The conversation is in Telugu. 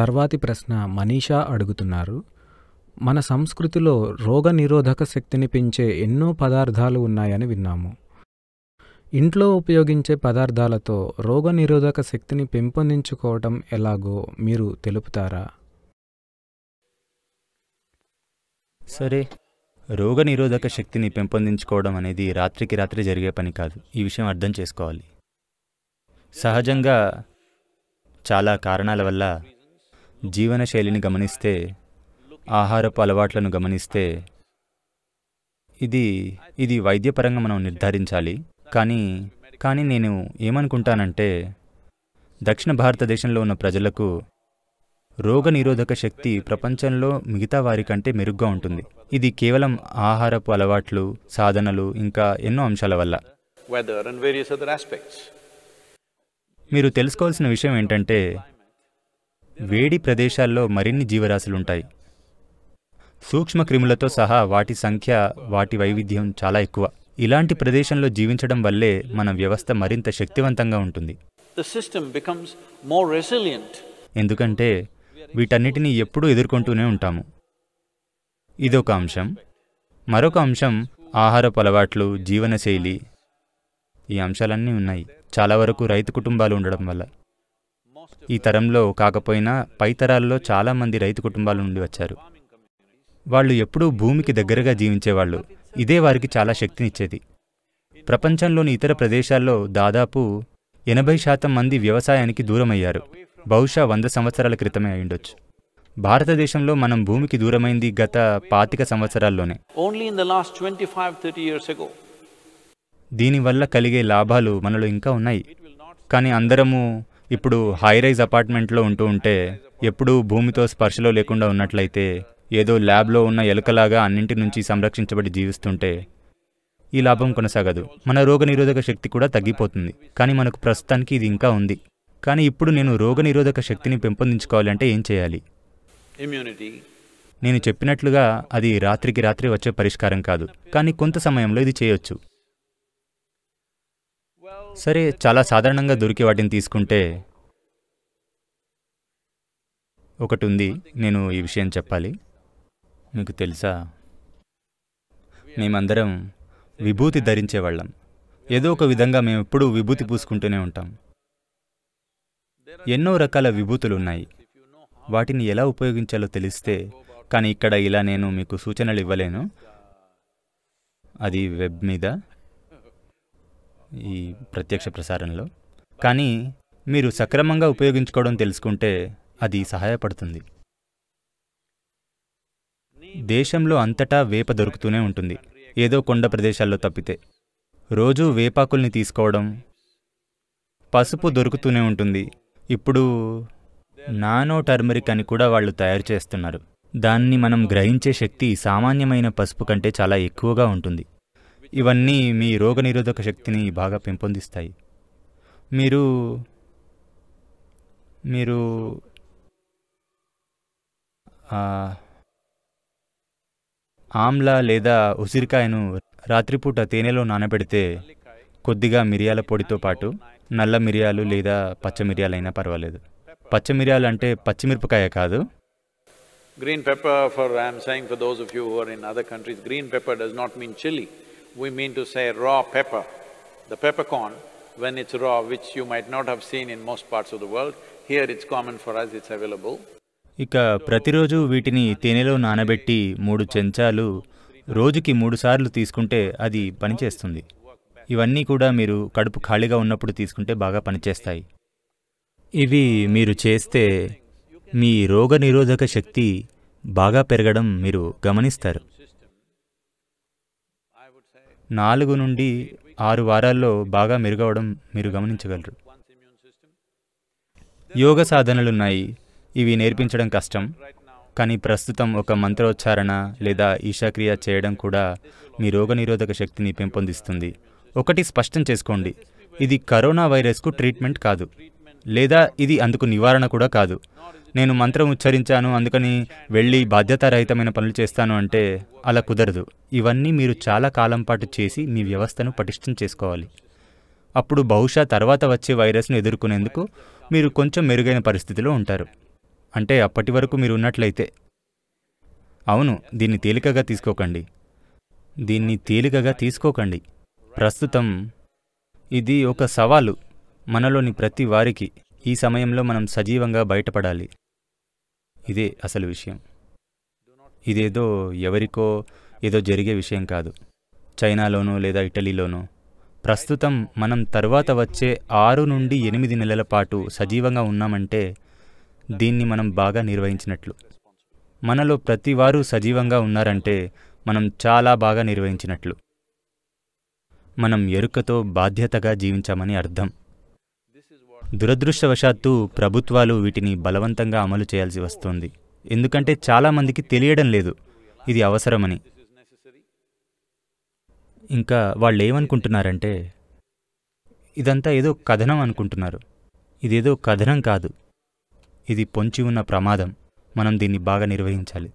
తర్వాతి ప్రశ్న మనీషా అడుగుతున్నారు మన సంస్కృతిలో రోగ నిరోధక శక్తిని పెంచే ఎన్నో పదార్థాలు ఉన్నాయని విన్నాము ఇంట్లో ఉపయోగించే పదార్థాలతో రోగ నిరోధక శక్తిని పెంపొందించుకోవటం ఎలాగో మీరు తెలుపుతారా సరే రోగ నిరోధక శక్తిని పెంపొందించుకోవడం అనేది రాత్రికి రాత్రి జరిగే పని కాదు ఈ విషయం అర్థం చేసుకోవాలి సహజంగా చాలా కారణాల వల్ల జీవనశైలిని గమనిస్తే ఆహారపు అలవాట్లను గమనిస్తే ఇది ఇది వైద్యపరంగా మనం నిర్ధారించాలి కానీ కానీ నేను ఏమనుకుంటానంటే దక్షిణ భారతదేశంలో ఉన్న ప్రజలకు రోగనిరోధక శక్తి ప్రపంచంలో మిగతా వారి కంటే మెరుగ్గా ఉంటుంది ఇది కేవలం ఆహారపు అలవాట్లు సాధనలు ఇంకా ఎన్నో అంశాల వల్ల మీరు తెలుసుకోవాల్సిన విషయం ఏంటంటే వేడి ప్రదేశాల్లో మరిన్ని జీవరాశులుంటాయి సూక్ష్మక్రిములతో సహా వాటి సంఖ్య వాటి వైవిధ్యం చాలా ఎక్కువ ఇలాంటి ప్రదేశంలో జీవించడం వల్లే మన వ్యవస్థ మరింత శక్తివంతంగా ఉంటుంది ఎందుకంటే వీటన్నిటినీ ఎప్పుడూ ఎదుర్కొంటూనే ఉంటాము ఇదొక అంశం మరొక అంశం ఆహారపు అలవాట్లు జీవనశైలి ఈ అంశాలన్నీ ఉన్నాయి చాలా వరకు రైతు కుటుంబాలు ఉండడం వల్ల ఈ తరంలో కాకపోయినా పై తరాల్లో చాలామంది రైతు కుటుంబాల నుండి వచ్చారు వాళ్ళు ఎప్పుడూ భూమికి దగ్గరగా జీవించేవాళ్ళు ఇదే వారికి చాలా శక్తినిచ్చేది ప్రపంచంలోని ఇతర ప్రదేశాల్లో దాదాపు ఎనభై శాతం మంది వ్యవసాయానికి దూరమయ్యారు బహుశా వంద సంవత్సరాల క్రితమే అయిండొచ్చు భారతదేశంలో మనం భూమికి దూరమైంది గత పాతిక సంవత్సరాల్లోనే దీనివల్ల కలిగే లాభాలు మనలో ఇంకా ఉన్నాయి కానీ అందరము ఇప్పుడు హై రైజ్ అపార్ట్మెంట్లో ఉంటూ ఉంటే ఎప్పుడూ భూమితో స్పర్శలో లేకుండా ఉన్నట్లయితే ఏదో ల్యాబ్లో ఉన్న ఎలుకలాగా అన్నింటి నుంచి సంరక్షించబడి జీవిస్తుంటే ఈ లాభం కొనసాగదు మన రోగనిరోధక శక్తి కూడా తగ్గిపోతుంది కానీ మనకు ప్రస్తుతానికి ఇది ఇంకా ఉంది కానీ ఇప్పుడు నేను రోగనిరోధక శక్తిని పెంపొందించుకోవాలంటే ఏం చేయాలి నేను చెప్పినట్లుగా అది రాత్రికి రాత్రి వచ్చే పరిష్కారం కాదు కానీ కొంత సమయంలో ఇది చేయొచ్చు సరే చాలా సాధారణంగా దొరికే వాటిని తీసుకుంటే ఒకటి ఉంది నేను ఈ విషయం చెప్పాలి మీకు తెలుసా మేమందరం విభూతి ధరించేవాళ్ళం ఏదో ఒక విధంగా మేము ఎప్పుడూ విభూతి పూసుకుంటూనే ఉంటాం ఎన్నో రకాల విభూతులు ఉన్నాయి వాటిని ఎలా ఉపయోగించాలో తెలిస్తే కానీ ఇక్కడ ఇలా నేను మీకు సూచనలు ఇవ్వలేను అది వెబ్ మీద ఈ ప్రత్యక్ష ప్రసారంలో కానీ మీరు సక్రమంగా ఉపయోగించుకోవడం తెలుసుకుంటే అది సహాయపడుతుంది దేశంలో అంతటా వేప దొరుకుతూనే ఉంటుంది ఏదో కొండ ప్రదేశాల్లో తప్పితే రోజూ వేపాకుల్ని తీసుకోవడం పసుపు దొరుకుతూనే ఉంటుంది ఇప్పుడు నానో టర్మరిక్ అని కూడా వాళ్ళు తయారు చేస్తున్నారు దాన్ని మనం గ్రహించే శక్తి సామాన్యమైన పసుపు కంటే చాలా ఎక్కువగా ఉంటుంది ఇవన్నీ మీ రోగనిరోధక శక్తిని బాగా పెంపొందిస్తాయి మీరు మీరు ఆమ్ల లేదా ఉసిరికాయను రాత్రిపూట తేనెలో నానబెడితే కొద్దిగా మిరియాల పొడితో పాటు నల్ల మిరియాలు లేదా పచ్చ పర్వాలేదు పచ్చ మిరియాలు అంటే పచ్చిమిరపకాయ కాదు green pepper for I'm saying for those of you who are in other countries green pepper does not mean chilli we mean to say raw pepper. The peppercorn, when it's raw, which you might not have seen in most parts of the world, here it's common for us, it's available. ఇక ప్రతిరోజు వీటిని తేనెలో నానబెట్టి మూడు చెంచాలు రోజుకి మూడుసార్లు తీసుకుంటే అది పనిచేస్తుంది ఇవన్నీ కూడా మీరు కడుపు ఖాళీగా ఉన్నప్పుడు తీసుకుంటే బాగా పనిచేస్తాయి ఇవి మీరు చేస్తే మీ రోగనిరోధక శక్తి బాగా పెరగడం మీరు గమనిస్తారు నాలుగు నుండి ఆరు వారాల్లో బాగా మెరుగవడం మీరు గమనించగలరు యోగ సాధనలున్నాయి ఇవి నేర్పించడం కష్టం కానీ ప్రస్తుతం ఒక మంత్రోచ్చారణ లేదా ఈశాక్రియ చేయడం కూడా మీ రోగనిరోధక శక్తిని పెంపొందిస్తుంది ఒకటి స్పష్టం చేసుకోండి ఇది కరోనా వైరస్కు ట్రీట్మెంట్ కాదు లేదా ఇది అందుకు నివారణ కూడా కాదు నేను మంత్రం ఉచ్చరించాను అందుకని వెళ్ళి బాధ్యతారహితమైన పనులు చేస్తాను అంటే అలా కుదరదు ఇవన్నీ మీరు చాలా కాలం పాటు చేసి మీ వ్యవస్థను పటిష్టం చేసుకోవాలి అప్పుడు బహుశా తర్వాత వచ్చే వైరస్ను ఎదుర్కొనేందుకు మీరు కొంచెం మెరుగైన పరిస్థితిలో ఉంటారు అంటే అప్పటి వరకు మీరు ఉన్నట్లయితే అవును దీన్ని తేలికగా తీసుకోకండి దీన్ని తేలికగా తీసుకోకండి ప్రస్తుతం ఇది ఒక సవాలు మనలోని ప్రతి వారికి ఈ సమయంలో మనం సజీవంగా బయటపడాలి ఇదే అసలు విషయం ఇదేదో ఎవరికో ఏదో జరిగే విషయం కాదు చైనాలోనో లేదా ఇటలీలోనో ప్రస్తుతం మనం తర్వాత వచ్చే ఆరు నుండి ఎనిమిది నెలల పాటు సజీవంగా ఉన్నామంటే దీన్ని మనం బాగా నిర్వహించినట్లు మనలో ప్రతి వారు సజీవంగా ఉన్నారంటే మనం చాలా బాగా నిర్వహించినట్లు మనం ఎరుకతో బాధ్యతగా జీవించామని అర్థం దురదృష్టవశాత్తు ప్రభుత్వాలు వీటిని బలవంతంగా అమలు చేయాల్సి వస్తుంది ఎందుకంటే చాలామందికి తెలియడం లేదు ఇది అవసరమని ఇంకా వాళ్ళు ఏమనుకుంటున్నారంటే ఇదంతా ఏదో కథనం అనుకుంటున్నారు ఇదేదో కథనం కాదు ఇది పొంచి ఉన్న ప్రమాదం మనం దీన్ని బాగా నిర్వహించాలి